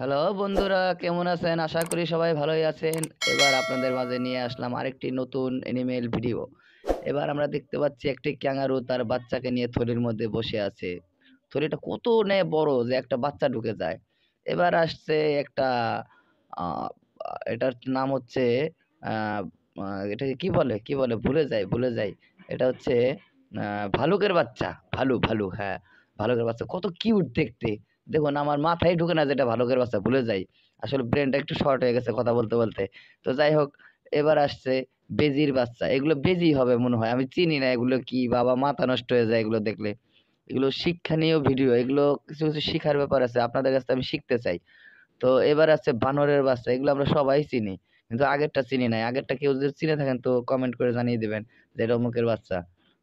hello বন্ধুরা কেমন আছেন আশা করি সবাই ভালোই আছেন এবার আপনাদের মাঝে নিয়ে আসলাম আরেকটি নতুন এনিমেল ভিডিও এবার আমরা দেখতে পাচ্ছি একটি ক্যাঙ্গারু তার বাচ্চাকে নিয়ে থলির মধ্যে বসে আছে থলিটা কত নেয় বড় যে একটা বাচ্চা ঢুকে যায় এবার আসছে একটা এটার নাম হচ্ছে এটাকে কি বলে কি বলে ভুলে যায় ভুলে যায় এটা হচ্ছে ভালুকের বাচ্চা ভালু ভালু হ্যাঁ ভালুকের বাচ্চা কত কিউট দেখতে দেখুন আমার মাথায় ঢুকে না যেটা ভালো করে বাচ্চা ভুলে যাই আসলে ব্রেনটা একটু শর্ট হয়ে গেছে কথা বলতে বলতে তো যাই হোক এবার আসছে বেজির বাচ্চা এগুলো বেজি হবে মনে হয় আমি চিনি না এগুলো কি বাবা মাথা নষ্ট হয়ে যায় এগুলো দেখলে এগুলো শিক্ষণীয় ভিডিও এগুলো কিছু কিছু শিখার ব্যাপার আছে আপনাদের কাছে আমি শিখতে চাই তো এবার আছে বানরের বাচ্চা এগুলো আমরা সবাই চিনি কিন্তু আগেরটা চিনি নাই আগেরটা কেউ যদি চিনে থাকেন তো কমেন্ট করে জানিয়ে দেবেন যে এটা অমুকের বাচ্চা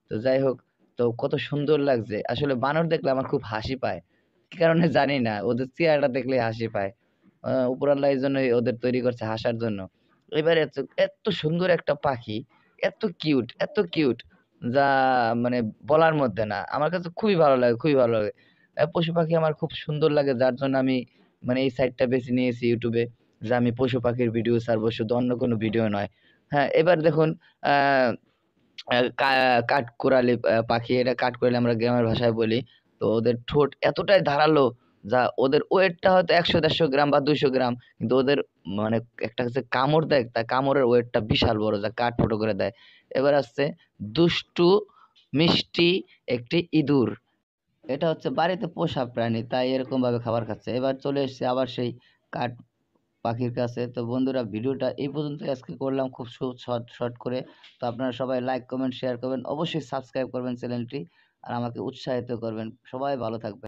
তো যাই হোক তো কত সুন্দর লাগছে আসলে বানর দেখলে আমার খুব হাসি পায় কি কারণে জানি না ওদের চেহারাটা দেখলে হাসি পায় উপরাল্লাহ এই জন্য ওদের তৈরি করছে হাসার জন্য এবার এত এত সুন্দর একটা পাখি এত কিউট এত কিউট যা মানে বলার মধ্যে না আমার কাছে খুবই ভালো লাগে খুবই ভালো লাগে পশু পাখি আমার খুব সুন্দর লাগে যার জন্য আমি মানে এই সাইডটা বেছে নিয়েছি ইউটিউবে যে আমি পশু পাখির ভিডিও ছাড়বো শুধু অন্য কোনো ভিডিও নয় হ্যাঁ এবার দেখুন কাঠ কাঠকোরালি পাখি এটা কাঠ কাঠকোরালি আমরা গ্রামের ভাষায় বলি তো ওদের ঠোঁট এতটাই ধারালো যা ওদের ওয়েটটা হয়তো একশো দেড়শো গ্রাম বা দুশো গ্রাম কিন্তু ওদের মানে একটা হচ্ছে কামড় দেয় তা কামড়ের ওয়েটটা বিশাল বড় যা কাঠ ফুটো করে দেয় এবার আসছে দুষ্টু মিষ্টি একটি ইঁদুর এটা হচ্ছে বাড়িতে পোষা প্রাণী তাই এরকমভাবে খাবার খাচ্ছে এবার চলে এসছে আবার সেই কাঠ পাখির কাছে তো বন্ধুরা ভিডিওটা এই পর্যন্ত আজকে করলাম খুব শর্ট শর্ট করে তো আপনারা সবাই লাইক কমেন্ট শেয়ার করবেন অবশ্যই সাবস্ক্রাইব করবেন চ্যানেলটি আর আমাকে উৎসাহিত করবেন সবাই ভালো থাকবেন